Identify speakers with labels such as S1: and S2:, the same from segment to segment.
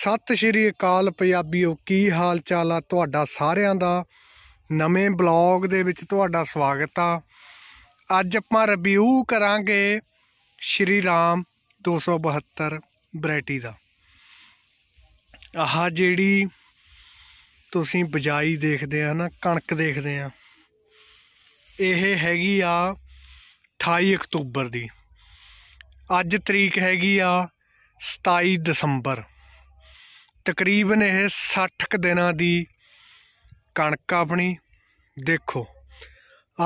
S1: ਸਤਿ ਸ਼੍ਰੀ ਅਕਾਲ ਪੰਜਾਬੀਓ ਕੀ ਹਾਲ ਚਾਲ ਆ ਤੁਹਾਡਾ ਸਾਰਿਆਂ ਦਾ ਨਵੇਂ ਬਲੌਗ ਦੇ ਵਿੱਚ ਤੁਹਾਡਾ ਸਵਾਗਤ ਆ ਅੱਜ ਆਪਾਂ ਰਿਵਿਊ ਕਰਾਂਗੇ ਸ਼੍ਰੀ ਰਾਮ 272 ਵੈਰਾਈਟੀ ਦਾ ਆਹ ਜਿਹੜੀ ਤੁਸੀਂ ਬਜਾਈ ਦੇਖਦੇ ਆ ਨਾ ਕਣਕ ਦੇਖਦੇ ਆ ਇਹ ਹੈਗੀ ਆ 28 ਅਕਤੂਬਰ ਦੀ ਅੱਜ ਤਰੀਕ ਹੈਗੀ ਆ 27 ਦਸੰਬਰ ਤਕਰੀਬਨ ਇਹ 60 ਕ ਦਿਨਾਂ ਦੀ ਕਣਕ ਆਪਣੀ ਦੇਖੋ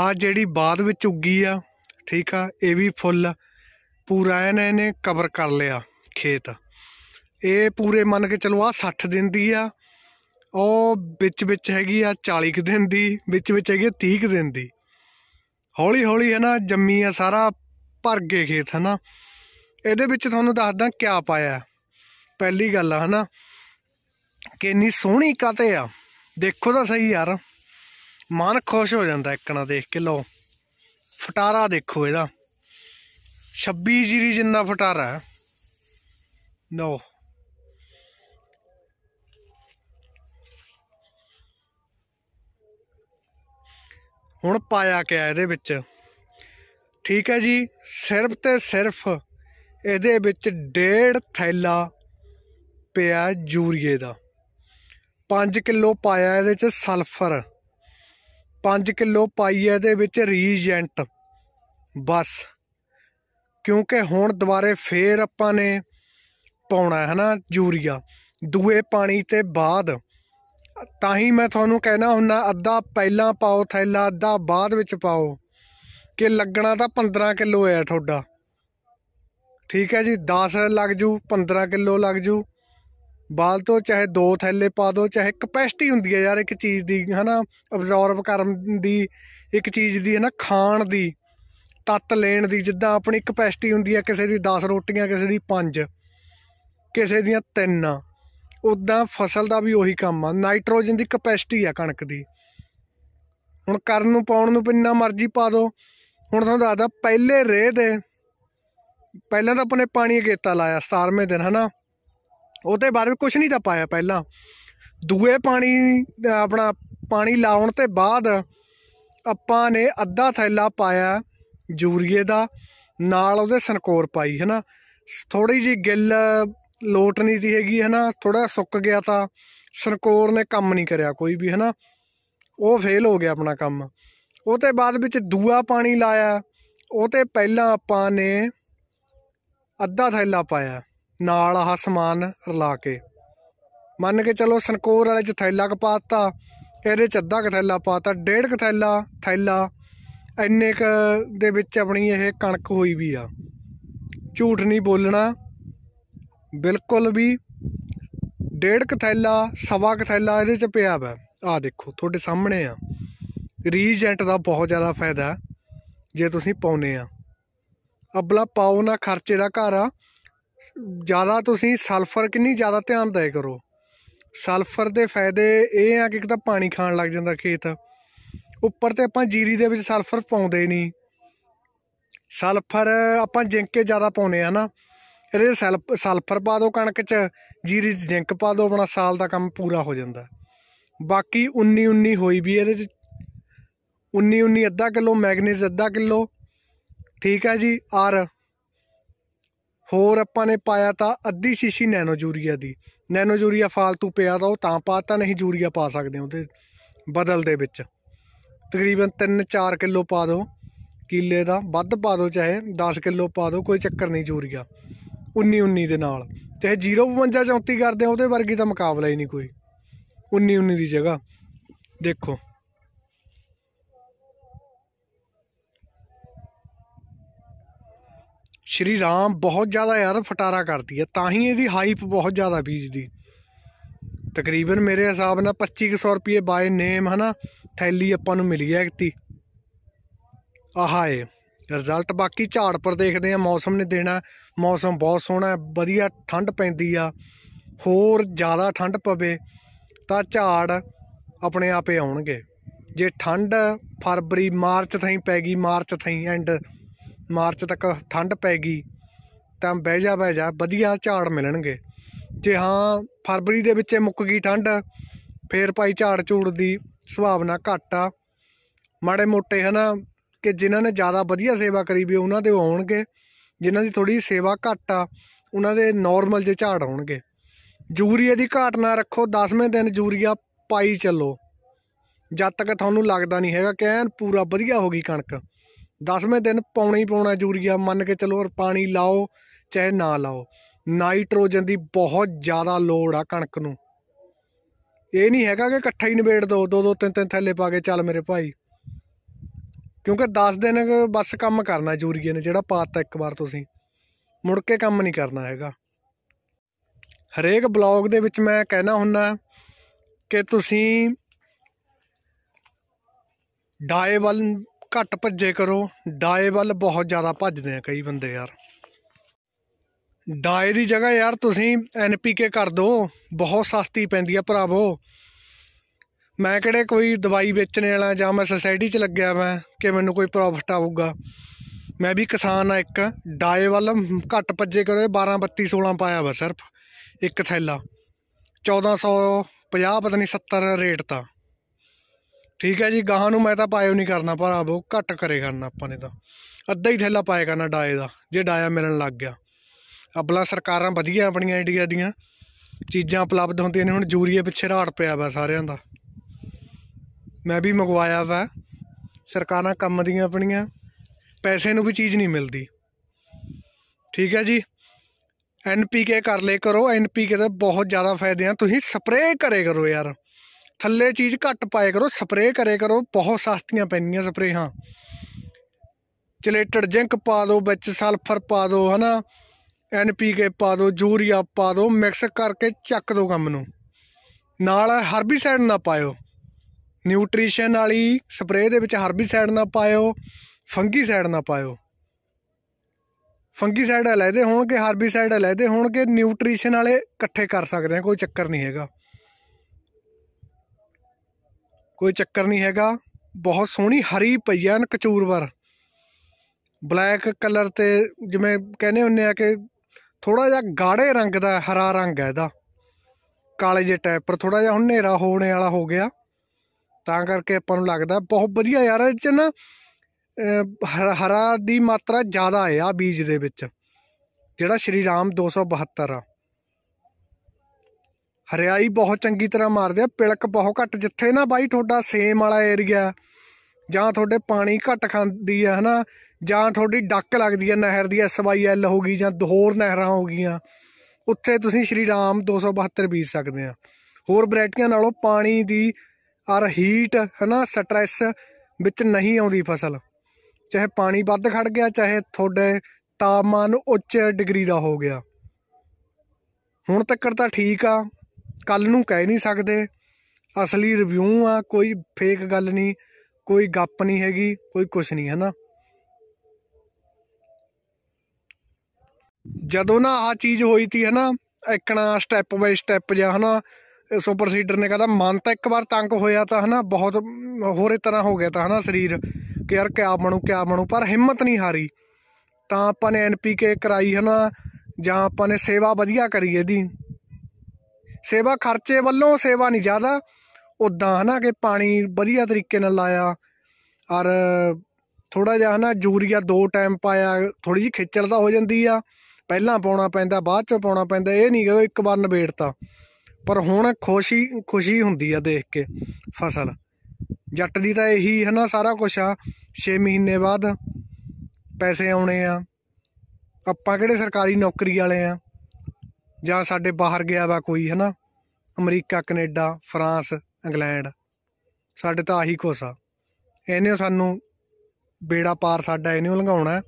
S1: ਆ ਜਿਹੜੀ ਬਾਅਦ ਵਿੱਚ ਉੱਗੀ ਆ ਠੀਕ ਆ ਇਹ ਵੀ ਫੁੱਲ ਪੂਰਾ ਇਹਨੇ ਨੇ ਕਵਰ ਕਰ ਲਿਆ ਖੇਤ ਇਹ ਪੂਰੇ ਮੰਨ ਕੇ ਚਲੋ ਆ 60 ਦਿਨ ਦੀ ਆ ਉਹ ਵਿੱਚ ਵਿੱਚ ਹੈਗੀ ਆ 40 ਕ ਦਿਨ ਦੀ ਵਿੱਚ ਵਿੱਚ ਹੈਗੀ 30 ਕ ਦਿਨ ਦੀ ਹੌਲੀ ਹੌਲੀ ਹੈ ਨਾ ਜੰਮੀ ਆ ਸਾਰਾ ਭਰ ਗਏ ਖੇਤ ਹੈ ਨਾ ਇਹਦੇ ਵਿੱਚ ਤੁਹਾਨੂੰ ਦੱਸਦਾ ਕਿਆ ਪਾਇਆ ਪਹਿਲੀ ਗੱਲ ਆ ਹਨਾ ਕਿੰਨੀ ਸੋਹਣੀ ਕਾਤੇ ਆ ਦੇਖੋ ਤਾਂ ਸਹੀ ਯਾਰ ਮਨ ਖੁਸ਼ ਹੋ ਜਾਂਦਾ ਇੱਕ ਨਾ ਦੇਖ ਕੇ ਲੋ ਫਟਾਰਾ ਦੇਖੋ ਇਹਦਾ 26 ਜੀਰੀ ਜਿੰਨਾ ਫਟਾਰਾ ਹੈ ਨੋ ਹੁਣ ਪਾਇਆ ਕਿਆ ਇਹਦੇ ਵਿੱਚ ਠੀਕ ਹੈ ਜੀ ਸਿਰਫ ਤੇ ਸਿਰਫ ਇਹਦੇ ਵਿੱਚ ਡੇਢ ਥੈਲਾ ਪਿਆ ਜੂਰੀਏ ਦਾ 5 ਕਿਲੋ ਪਾਇਆ ਇਹਦੇ ਵਿੱਚ ਸਲਫਰ 5 ਕਿਲੋ ਪਾਈ ਹੈ ਇਹਦੇ ਵਿੱਚ ਰੀਜੈਂਟ ਬਸ ਕਿਉਂਕਿ ਹੁਣ ਦੁਬਾਰੇ ਫੇਰ ਆਪਾਂ ਨੇ ਪਾਉਣਾ ਹੈ ਨਾ ਯੂਰੀਆ ਦੂਏ ਪਾਣੀ ਤੇ ਬਾਅਦ ਤਾਂ ਹੀ ਮੈਂ ਤੁਹਾਨੂੰ ਕਹਿਣਾ ਹੁੰਨਾ ਅੱਧਾ ਪਹਿਲਾਂ ਪਾਓ ਥੈਲਾ ਅੱਧਾ ਬਾਅਦ ਵਿੱਚ ਪਾਓ ਕਿ ਲੱਗਣਾ ਤਾਂ 15 ਕਿਲੋ ਹੈ ਤੁਹਾਡਾ ਠੀਕ ਹੈ ਜੀ 10 ਲੱਗ ਜੂ 15 ਕਿਲੋ ਲੱਗ ਜੂ ਬਾਲ ਤੋਂ ਚਾਹੇ ਦੋ ਥੈਲੇ ਪਾ ਦੋ ਚਾਹੇ ਕਪੈਸਿਟੀ ਹੁੰਦੀ ਹੈ ਯਾਰ ਇੱਕ ਚੀਜ਼ ਦੀ ਹਨਾ ਅਬਜ਼ੌਰਬ ਕਰਨ ਦੀ ਇੱਕ ਚੀਜ਼ ਦੀ ਹਨਾ ਖਾਣ ਦੀ ਤੱਤ ਲੈਣ ਦੀ ਜਿੱਦਾਂ ਆਪਣੀ ਕਪੈਸਿਟੀ ਹੁੰਦੀ ਹੈ ਕਿਸੇ ਦੀ 10 ਰੋਟੀਆਂ ਕਿਸੇ ਦੀ 5 ਕਿਸੇ ਦੀਆਂ 3 ਉਦਾਂ ਫਸਲ ਦਾ ਵੀ ਉਹੀ ਕੰਮ ਆ ਨਾਈਟ੍ਰੋਜਨ ਦੀ ਕਪੈਸਿਟੀ ਆ ਕਣਕ ਦੀ ਹੁਣ ਕਰਨ ਨੂੰ ਪਾਉਣ ਨੂੰ ਪਿੰਨਾ ਮਰਜ਼ੀ ਪਾ ਦੋ ਹੁਣ ਤੁਹਾਨੂੰ ਦੱਸਦਾ ਪਹਿਲੇ ਰੇਹ ਦੇ ਪਹਿਲਾਂ ਤਾਂ ਆਪਣੇ ਪਾਣੀ ਅਗੇਤਾ ਲਾਇਆ 17ਵੇਂ ਦਿਨ ਹਨਾ ਉਹਦੇ ਬਾਰੇ ਕੁਝ ਨਹੀਂ ਤਾਂ ਪਾਇਆ ਪਹਿਲਾਂ ਦੂਏ ਪਾਣੀ ਆਪਣਾ ਪਾਣੀ ਲਾਉਣ ਤੇ ਬਾਅਦ ਆਪਾਂ ਨੇ ਅੱਧਾ ਥੈਲਾ ਪਾਇਆ ਜੂਰੀਏ ਦਾ ਨਾਲ ਉਹਦੇ ਸਨਕੋਰ ਪਾਈ ਹੈਨਾ ਥੋੜੀ ਜੀ ਗਿੱਲ ਲੋਟ ਨਹੀਂ ਸੀ ਹੈਗੀ ਹੈਨਾ ਥੋੜਾ ਸੁੱਕ ਗਿਆ ਤਾਂ ਸਨਕੋਰ ਨੇ ਕੰਮ ਨਹੀਂ ਕਰਿਆ ਕੋਈ ਵੀ ਹੈਨਾ ਉਹ ਫੇਲ ਹੋ ਗਿਆ ਆਪਣਾ ਕੰਮ ਉਹ ਤੇ ਬਾਅਦ ਵਿੱਚ ਦੂਆ ਪਾਣੀ ਲਾਇਆ ਉਹ ਤੇ ਪਹਿਲਾਂ ਆਪਾਂ ਨੇ ਅੱਧਾ ਥੈਲਾ ਪਾਇਆ ਨਾਲ ਆਹ ਸਮਾਨ ਰਲਾ ਕੇ ਮੰਨ ਕੇ ਚਲੋ ਸੰਕੋਰ ਵਾਲੇ ਚ ਥੈਲਾ ਕ ਪਾਤਾ ਇਹਦੇ ਚ ਅੱਧਾ ਕ ਥੈਲਾ ਪਾਤਾ ਡੇਢ ਕ ਥੈਲਾ ਥੈਲਾ ਇੰਨੇ ਕ ਦੇ ਵਿੱਚ ਆਪਣੀ ਇਹ ਕਣਕ ਹੋਈ ਵੀ ਆ ਝੂਠ ਨਹੀਂ ਬੋਲਣਾ ਬਿਲਕੁਲ ਵੀ ਡੇਢ ਕ ਥੈਲਾ ਸਵਾ ਕ ਥੈਲਾ ਇਹਦੇ ਚ ਪਿਆ ਵਾ ਆ ਦੇਖੋ ਤੁਹਾਡੇ ਸਾਹਮਣੇ ਆ ਰੀਜੈਂਟ ਦਾ ਬਹੁਤ ਜ਼ਿਆਦਾ ਫਾਇਦਾ ਜੇ ਤੁਸੀਂ ਪਾਉਨੇ ਆ ਅਬਲਾ ਪਾਉ ਨਾ ਖਰਚੇ ਦਾ ਘਰ ਆ ਜ਼ਿਆਦਾ ਤੁਸੀਂ ਸਲਫਰ ਕਿੰਨੀ ਜ਼ਿਆਦਾ ਧਿਆਨ ਦੇ ਕਰੋ ਸਲਫਰ ਦੇ ਫਾਇਦੇ ਇਹ ਆ ਕਿ ਇੱਕ ਤਾਂ ਪਾਣੀ ਖਾਣ ਲੱਗ ਜਾਂਦਾ ਖੇਤ ਉੱਪਰ ਤੇ ਆਪਾਂ ਜੀਰੀ ਦੇ ਵਿੱਚ ਸਲਫਰ ਪਾਉਂਦੇ ਨਹੀਂ ਸਲਫਰ ਆਪਾਂ ਜਿੰਕ ਕੇ ਜ਼ਿਆਦਾ ਪਾਉਨੇ ਆ ਨਾ ਇਹਦੇ ਸਲਫਰ ਪਾ ਦਿਓ ਕਣਕ 'ਚ ਜੀਰੀ 'ਚ ਜਿੰਕ ਪਾ ਦਿਓ ਆਪਣਾ ਸਾਲ ਦਾ ਕੰਮ ਪੂਰਾ ਹੋ ਜਾਂਦਾ ਬਾਕੀ 19 19 ਹੋਈ ਵੀ ਇਹਦੇ 'ਚ 19 19 ਅੱਧਾ ਕਿਲੋ ਮੈਗਨੀਜ਼ ਅੱਧਾ ਕਿਲੋ ਠੀਕ ਹੈ ਜੀ ਆਰ ਹੋਰ ਆਪਾਂ ਨੇ ਪਾਇਆ ਤਾਂ ਅੱਧੀ ਸ਼ੀਸ਼ੀ ਨੈਨੋ ਯੂਰੀਆ ਦੀ ਨੈਨੋ ਯੂਰੀਆ ਫਾਲਤੂ ਪਿਆ ਤਾਂ ਉਹ ਤਾਂ ਪਾਤਾ ਨਹੀਂ ਯੂਰੀਆ ਪਾ ਸਕਦੇ ਉਹਦੇ ਬਦਲ ਦੇ ਵਿੱਚ ਤਕਰੀਬਨ 3-4 ਕਿਲੋ ਪਾ ਦਿਓ ਕਿੱਲੇ ਦਾ ਵੱਧ ਪਾ ਦਿਓ ਚਾਹੇ 10 ਕਿਲੋ ਪਾ ਦਿਓ ਕੋਈ ਚੱਕਰ ਨਹੀਂ ਯੂਰੀਆ 19-19 ਦੇ ਨਾਲ ਚਾਹੇ 052 34 ਕਰਦੇ ਉਹਦੇ ਵਰਗੀ ਤਾਂ ਮੁਕਾਬਲਾ ਹੀ ਨਹੀਂ ਕੋਈ 19-19 ਦੀ ਜਗ੍ਹਾ ਦੇਖੋ ਸ਼੍ਰੀ ਰਾਮ ਬਹੁਤ ਜ਼ਿਆਦਾ ਯਾਰ ਫਟਾਰਾ ਕਰਦੀ ਹੈ ਤਾਂ ਹੀ ਇਹਦੀ ਹਾਈਪ ਬਹੁਤ ਜ਼ਿਆਦਾ ਬੀਜ ਦੀ ਤਕਰੀਬਨ ਮੇਰੇ ਹਿਸਾਬ ਨਾਲ 2500 ਰੁਪਏ ਬਾਏ ਨੇਮ ਹਨਾ ਥੈਲੀ ਆਪਾਂ ਨੂੰ ਮਿਲੀ ਹੈ ਇਕਤੀ ਆਹਾ ਰਿਜ਼ਲਟ ਬਾਕੀ ਝਾੜ ਪਰ ਦੇਖਦੇ ਆ ਮੌਸਮ ਨੇ ਦੇਣਾ ਮੌਸਮ ਬਹੁਤ ਸੋਹਣਾ ਹੈ ਵਧੀਆ ਠੰਡ ਪੈਂਦੀ ਆ ਹੋਰ ਜ਼ਿਆਦਾ ਠੰਡ ਪਵੇ ਤਾਂ ਝਾੜ ਆਪਣੇ ਆਪੇ ਆਉਣਗੇ ਜੇ ਠੰਡ ਫਰਵਰੀ ਮਾਰਚ ਥਾਈਂ ਪੈ ਗਈ ਮਾਰਚ ਥਾਈਂ ਐਂਡ ਮਾਰਚ ਤੱਕ ਠੰਡ ਪੈ ਗਈ ਤਾਂ ਬਹਿ ਜਾ ਬਹਿ ਜਾ ਵਧੀਆ ਝਾੜ ਮਿਲਣਗੇ ਜੇ ਹਾਂ ਫਰਵਰੀ ਦੇ ਵਿੱਚ ਮੁੱਕ ਗਈ ਠੰਡ ਫੇਰ ਭਾਈ ਝਾੜ ਝੂੜ ਦੀ ਸੁਭਾਵਨਾ ਘੱਟ ਆ ਮਾੜੇ ਮੋਟੇ ਹਨਾ ਕਿ ਜਿਨ੍ਹਾਂ ਨੇ ਜ਼ਿਆਦਾ ਵਧੀਆ ਸੇਵਾ ਕਰੀ ਵੀ ਉਹਨਾਂ ਦੇ ਆਉਣਗੇ ਜਿਨ੍ਹਾਂ ਦੀ ਥੋੜੀ ਸੇਵਾ ਘੱਟ ਆ ਉਹਨਾਂ ਦੇ ਨਾਰਮਲ ਜੇ ਝਾੜ ਆਉਣਗੇ ਯੂਰੀਆ ਦੀ ਘਾਟ ਨਾ ਰੱਖੋ 10ਵੇਂ ਦਿਨ ਯੂਰੀਆ ਪਾਈ ਚੱਲੋ ਜਦ ਤੱਕ ਤੁਹਾਨੂੰ ਲੱਗਦਾ ਨਹੀਂ ਹੈਗਾ ਕਿ ਐਨ ਪੂਰਾ ਵਧੀਆ ਹੋ ਗਈ ਕਣਕ 10ਵੇਂ ਦਿਨ ਪਾਉਣਾ ਹੀ ਪਾਉਣਾ ਯੂਰੀਆ ਮੰਨ ਕੇ ਚਲੋ ਔਰ ਪਾਣੀ ਲਾਓ ਚਾਹੇ ਨਾ ਲਾਓ ਨਾਈਟ੍ਰੋਜਨ ਦੀ ਬਹੁਤ ਜ਼ਿਆਦਾ ਲੋੜ ਆ ਕਣਕ ਨੂੰ ਇਹ ਨਹੀਂ ਹੈਗਾ ਕਿ ਇਕੱਠਾ ਹੀ ਨਿਬੇੜ ਦੋ ਦੋ ਦੋ ਤਿੰਨ ਤਿੰਨ ਥੈਲੇ ਪਾ ਕੇ ਚੱਲ ਮੇਰੇ ਭਾਈ ਕਿਉਂਕਿ 10 ਦਿਨ ਬਸ ਕੰਮ ਕਰਨਾ ਯੂਰੀਏ ਨੇ ਜਿਹੜਾ ਪਾਤਾ ਇੱਕ ਵਾਰ ਤੁਸੀਂ ਮੁੜ ਕੇ ਕੰਮ ਨਹੀਂ ਕਰਨਾ ਹੈਗਾ ਹਰੇਕ ਬਲੌਗ ਦੇ ਵਿੱਚ ਮੈਂ ਕਹਿਣਾ ਹੁੰਨਾ ਕਿ ਤੁਸੀਂ ਡਾਏ ਵੱਲ ਘੱਟ ਭੱਜੇ ਕਰੋ ਡਾਏ ਵੱਲ ਬਹੁਤ ਜ਼ਿਆਦਾ ਭੱਜਦੇ ਆ ਕਈ ਬੰਦੇ ਯਾਰ ਡਾਏ ਦੀ ਜਗ੍ਹਾ ਯਾਰ ਤੁਸੀਂ ਐਨਪੀਕੇ ਕਰ ਦਿਓ ਬਹੁਤ ਸਸਤੀ ਪੈਂਦੀ ਆ ਭਰਾਵੋ ਮੈਂ ਕਿਹੜੇ ਕੋਈ ਦਵਾਈ ਵੇਚਣ ਵਾਲਾ ਜਾਂ ਮੈਂ ਸੋਸਾਇਟੀ 'ਚ ਲੱਗਿਆ ਮੈਂ ਕਿ ਮੈਨੂੰ ਕੋਈ ਪ੍ਰੋਫਿਟ ਆਊਗਾ ਮੈਂ ਵੀ ਕਿਸਾਨ ਆ ਇੱਕ ਡਾਏ ਵੱਲ ਘੱਟ ਭੱਜੇ ਕਰੋ 12 32 16 ਪਾਇਆ ਵਾ ਸਿਰਫ ਇੱਕ ਥੈਲਾ 1450 ਪਤਾ ਨਹੀਂ 70 ਰੇਟ ਤਾਂ ਠੀਕ ਹੈ ਜੀ ਗਾਹਾਂ ਨੂੰ ਮੈਂ ਤਾਂ ਪਾਇਓ ਨਹੀਂ ਕਰਨਾ ਪਰ ਬੋ ਘੱਟ ਕਰੇ ਕਰਨਾ ਆਪਾਂ ਨੇ ਤਾਂ ਅੱਧਾ ਹੀ ਥੈਲਾ ਪਾਇਆ ਕਰਨਾ ਡਾਏ ਦਾ ਜੇ ਡਾਇਆ ਮਿਲਣ ਲੱਗ ਗਿਆ ਆਪਣਾ ਸਰਕਾਰਾਂ ਵਧੀਆ ਆਪਣੀਆਂ ਇੰਡੀਆ ਦੀਆਂ ਚੀਜ਼ਾਂ ਉਪਲਬਧ ਹੁੰਦੀਆਂ ਨੇ ਹੁਣ ਜੂਰੀਏ ਪਿੱਛੇ ਰਾੜ ਪਿਆ ਵਾ ਸਾਰਿਆਂ ਦਾ ਮੈਂ ਵੀ ਮੰਗਵਾਇਆ ਵਾ ਸਰਕਾਰਾਂ ਕੰਮ ਦੀਆਂ ਆਪਣੀਆਂ ਪੈਸੇ ਨੂੰ ਵੀ ਚੀਜ਼ ਨਹੀਂ ਮਿਲਦੀ ਠੀਕ ਹੈ ਜੀ ਐਨਪੀਕੇ ਕਰ ਲੈ ਕਰੋ ਐਨਪੀਕੇ ਦਾ ਬਹੁਤ ਜ਼ਿਆਦਾ ਫਾਇਦੇ ਆ ਤੁਸੀਂ ਸਪਰੇਅ ਕਰੇ ਕਰੋ ਯਾਰ ਥੱਲੇ ਚੀਜ਼ ਘੱਟ ਪਾਇਆ ਕਰੋ ਸਪਰੇਅ ਕਰੇ ਕਰੋ ਬਹੁਤ ਸਸਤੀਆਂ ਪੈਣੀਆਂ ਸਪਰੇਹਾਂ ਚਲੇਟਡ ਜਿੰਕ ਪਾ ਦਿਓ ਵਿੱਚ ਸਲਫਰ ਪਾ ਦਿਓ ਹਨਾ ਐਨਪੀਕੇ ਪਾ ਦਿਓ ਯੂਰੀਆ ਪਾ ਦਿਓ ਮਿਕਸ ਕਰਕੇ ਚੱਕ ਦਿਓ ਕੰਮ ਨੂੰ ਨਾਲ ਹਰਬੀਸਾਈਡ ਨਾ ਪਾਇਓ ਨਿਊਟ੍ਰੀਸ਼ਨ ਵਾਲੀ ਸਪਰੇਅ ਦੇ ਵਿੱਚ ਹਰਬੀਸਾਈਡ ਨਾ ਪਾਇਓ ਫੰਗੀਸਾਈਡ ਨਾ ਪਾਇਓ ਫੰਗੀਸਾਈਡ ਲੈਦੇ ਹੋਣਗੇ ਹਰਬੀਸਾਈਡ ਲੈਦੇ ਹੋਣਗੇ ਨਿਊਟ੍ਰੀਸ਼ਨ ਵਾਲੇ ਇਕੱਠੇ ਕਰ ਸਕਦੇ ਆ ਕੋਈ ਚੱਕਰ ਨਹੀਂ ਹੈਗਾ ਕੋਈ ਚੱਕਰ ਨਹੀਂ ਹੈਗਾ ਬਹੁਤ ਸੋਹਣੀ ਹਰੀ ਪਈ ਐ ਕਚੂਰਵਰ ਬਲੈਕ ਕਲਰ ਤੇ ਜਿਵੇਂ ਕਹਿੰਦੇ ਹੁੰਨੇ ਆ ਕਿ ਥੋੜਾ ਜਿਹਾ ਗਾੜੇ ਰੰਗ ਦਾ ਹਰਾ ਰੰਗ ਹੈ ਇਹਦਾ ਕਾਲੇ ਜੇ ਟਾਈਪ ਪਰ ਥੋੜਾ ਜਿਹਾ ਹੁਣ ਨੇਰਾ ਹੋਣੇ ਵਾਲਾ ਹੋ ਗਿਆ ਤਾਂ ਕਰਕੇ ਆਪਾਂ ਨੂੰ ਲੱਗਦਾ ਬਹੁਤ ਵਧੀਆ ਯਾਰ ਇਹ ਚ ਨਾ ਹਰਾ ਦੀ ਮਾਤਰਾ ਜ਼ਿਆਦਾ ਹੈ ਆ ਬੀਜ ਦੇ ਵਿੱਚ ਜਿਹੜਾ ਸ਼੍ਰੀ ਰਾਮ 272 ਆ ਹਰਿਆਈ ਬਹੁਤ ਚੰਗੀ ਤਰ੍ਹਾਂ ਮਾਰਦੇ ਆ ਪਿਲਕ ਬਹੁਤ ਘੱਟ ਜਿੱਥੇ ਨਾ ਬਾਈ ਤੁਹਾਡਾ ਸੇਮ ਵਾਲਾ ਏਰੀਆ ਜਾਂ ਤੁਹਾਡੇ ਪਾਣੀ ਘੱਟ ਖਾਂਦੀ ਆ ਹਨਾ ਜਾਂ ਤੁਹਾਡੀ ਡੱਕ ਲੱਗਦੀ ਆ ਨਹਿਰ ਦੀ ਐਸਵਾਈਐਲ ਹੋ ਗਈ ਜਾਂ ਦੋਹਰ ਨਹਿਰਾਂ ਹੋ ਗਈਆਂ ਉੱਥੇ ਤੁਸੀਂ ਸ਼੍ਰੀ ਰਾਮ 272 ਬੀਜ ਸਕਦੇ ਆ ਹੋਰ ਵੈਰਾਈਟੀਆਂ ਨਾਲੋਂ ਪਾਣੀ ਦੀ ਅਰ ਹੀਟ ਹਨਾ ਸਟ੍ਰੈਸ ਵਿੱਚ ਨਹੀਂ ਆਉਂਦੀ ਫਸਲ ਚਾਹੇ ਪਾਣੀ ਵੱਧ ਖੜ ਗਿਆ ਚਾਹੇ ਤੁਹਾਡੇ ਤਾਪਮਾਨ ਉੱਚ ਡਿਗਰੀ ਦਾ ਹੋ ਗਿਆ ਹੁਣ ਤੱਕ ਤਾਂ ਠੀਕ ਆ ਕੱਲ ਨੂੰ ਕਹਿ ਨਹੀਂ ਸਕਦੇ ਅਸਲੀ ਰਿਵਿਊ ਆ ਕੋਈ ਫੇਕ ਗੱਲ ਨਹੀਂ ਕੋਈ ਗੱਪ ਨਹੀਂ ਹੈਗੀ ਕੋਈ ਕੁਝ ਨਹੀਂ ਹੈ ਨਾ ਜਦੋਂ ਨਾ ਆ ਚੀਜ਼ ਹੋਈ ਸੀ ਹਨਾ ਇੱਕਣਾ ਸਟੈਪ ਬਾਈ ਸਟੈਪ ਜਿਹਾ ਹਨਾ ਸੁਪਰ ਸੀਡਰ ਨੇ ਕਹਦਾ ਮਨ ਤਾਂ ਇੱਕ ਵਾਰ ਤੰਗ ਹੋਇਆ ਤਾਂ ਹਨਾ ਬਹੁਤ ਹੋਰੇ ਤਰ੍ਹਾਂ ਹੋ ਗਿਆ ਤਾਂ ਹਨਾ ਸਰੀਰ ਕਿ ਯਾਰ ਕਿਆ ਬਣੂ ਕਿਆ ਬਣੂ ਪਰ ਹਿੰਮਤ ਨਹੀਂ ਹਾਰੀ ਤਾਂ ਆਪਾਂ ਨੇ ਐਨਪੀਕੇ ਕਰਾਈ ਹਨਾ ਜਾਂ ਆਪਾਂ ਨੇ ਸੇਵਾ ਵਧੀਆ ਕਰੀ ਇਹਦੀ ਸੇਵਾ ਖਰਚੇ ਵੱਲੋਂ ਸੇਵਾ ਨਹੀਂ ਜ਼ਿਆਦਾ ਉਦਾਂ ਹਨਾ ਕਿ ਪਾਣੀ ਵਧੀਆ ਤਰੀਕੇ ਨਾਲ ਲਾਇਆ ਔਰ ਥੋੜਾ ਜਿਹਾ ਹਨਾ ਜੂਰੀਆ ਦੋ ਟਾਈਮ ਪਾਇਆ ਥੋੜੀ ਜਿਹੀ ਖੇਚਲ ਤਾਂ ਹੋ ਜਾਂਦੀ ਆ ਪਹਿਲਾਂ ਪਾਉਣਾ ਪੈਂਦਾ ਬਾਅਦ ਚ ਪਾਉਣਾ ਪੈਂਦਾ ਇਹ ਨਹੀਂ ਕਿ ਇੱਕ ਵਾਰ ਨਵੇੜਤਾ ਪਰ ਹੁਣ ਖੁਸ਼ੀ ਖੁਸ਼ੀ ਹੁੰਦੀ ਆ ਦੇਖ ਕੇ ਫਸਲ ਜੱਟ ਦੀ ਤਾਂ ਇਹੀ ਹਨਾ ਸਾਰਾ ਕੁਝ ਆ 6 ਮਹੀਨੇ ਬਾਅਦ ਪੈਸੇ ਆਉਣੇ ਆ ਆਪਾਂ ਕਿਹੜੇ ਸਰਕਾਰੀ ਨੌਕਰੀ ਵਾਲੇ ਆ ਜਾਂ ਸਾਡੇ ਬਾਹਰ ਗਿਆ ਵਾ ਕੋਈ ਹਨਾ ਅਮਰੀਕਾ ਕੈਨੇਡਾ ਫਰਾਂਸ ਇੰਗਲੈਂਡ ਸਾਡੇ ਤਾਂ ਆਹੀ ਕੁਛ ਆ ਇਹਨੇ ਸਾਨੂੰ ਬੇੜਾ ਪਾਰ ਸਾਡਾ ਇਹਨੇ ਲੰਘਾਉਣਾ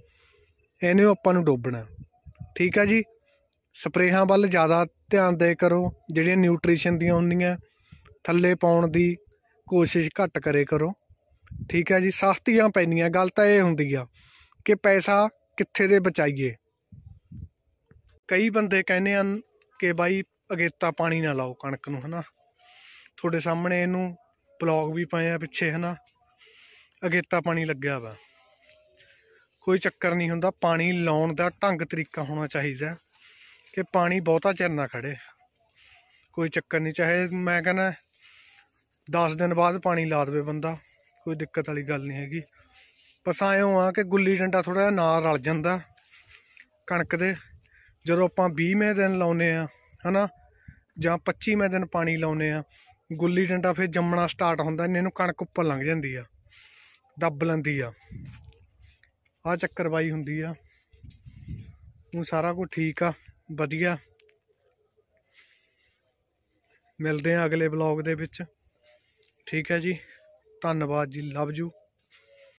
S1: ਇਹਨੇ ਆਪਾਂ ਨੂੰ ਡੋਬਣਾ ਠੀਕ ਆ ਜੀ ਸਪਰੇਹਾਂ ਵੱਲ ਜ਼ਿਆਦਾ ਧਿਆਨ ਦੇ ਕਰੋ ਜਿਹੜੀਆਂ ਨਿਊਟ੍ਰੀਸ਼ਨ ਦੀਆਂ ਹੁੰਦੀਆਂ ਥੱਲੇ ਪਾਉਣ ਦੀ ਕੋਸ਼ਿਸ਼ ਘੱਟ ਕਰੇ ਕਰੋ ਠੀਕ ਹੈ ਜੀ ਸਸਤੀਆਂ ਪੈਣੀਆਂ ਗੱਲ ਤਾਂ ਇਹ ਹੁੰਦੀ ਆ ਕਿ ਪੈਸਾ ਕਿੱਥੇ ਦੇ ਬਚਾਈਏ ਕਈ ਬੰਦੇ ਕਹਿੰਦੇ ਹਨ ਕਿ ਬਾਈ ਅਗੇਤਾ ਪਾਣੀ ਨਾ ਲਾਓ ਕਣਕ ਨੂੰ ਹਨਾ ਤੁਹਾਡੇ ਸਾਹਮਣੇ ਇਹਨੂੰ ਬਲੌਗ ਵੀ ਪਾਏ ਆ ਪਿੱਛੇ ਹਨਾ ਅਗੇਤਾ ਪਾਣੀ ਲੱਗਿਆ ਵਾ ਕੋਈ ਚੱਕਰ ਨਹੀਂ ਹੁੰਦਾ ਪਾਣੀ ਲਾਉਣ ਦਾ ਢੰਗ ਤਰੀਕਾ ਹੋਣਾ ਚਾਹੀਦਾ ਕਿ ਪਾਣੀ ਬਹੁਤਾ ਚਿਰ ਨਾ ਖੜੇ ਕੋਈ ਚੱਕਰ ਨਹੀਂ ਚਾਹੇ ਮੈਂ ਕਹਿੰਦਾ 10 ਦਿਨ ਬਾਅਦ ਪਾਣੀ ਲਾ ਦੇਵੇ ਬੰਦਾ ਕੋਈ ਦਿੱਕਤ ਵਾਲੀ ਗੱਲ ਨਹੀਂ ਹੈਗੀ ਪਸਾਇਓ ਆ ਕਿ ਗੁੱਲੀ ਡੰਡਾ ਥੋੜਾ ਜਿਹਾ ਨਾਲ ਰਲ ਜਾਂਦਾ ਕਣਕ ਦੇ ਜਦੋਂ ਆਪਾਂ 20ਵੇਂ ਦਿਨ ਲਾਉਨੇ ਆ ਹਨਾ ਜਾਂ 25ਵੇਂ ਦਿਨ ਪਾਣੀ ਲਾਉਨੇ ਆ ਗੁੱਲੀ ਡੰਡਾ ਫਿਰ ਜੰਮਣਾ ਸਟਾਰਟ ਹੁੰਦਾ ਇਹਨੂੰ ਕਣਕ ਉੱਪਰ ਲੰਘ ਜਾਂਦੀ ਆ ਦੱਬ ਲੈਂਦੀ ਆ ਆ ਚੱਕਰ ਬਾਈ ਹੁੰਦੀ ਆ ਹੁਣ ਸਾਰਾ ਕੁਝ ਠੀਕ ਆ ਵਧੀਆ ਮਿਲਦੇ ਆ ਅਗਲੇ ਬਲੌਗ ਦੇ ਵਿੱਚ ਠੀਕ ਹੈ ਜੀ ਧੰਨਵਾਦ ਜੀ ਲਵ ਯੂ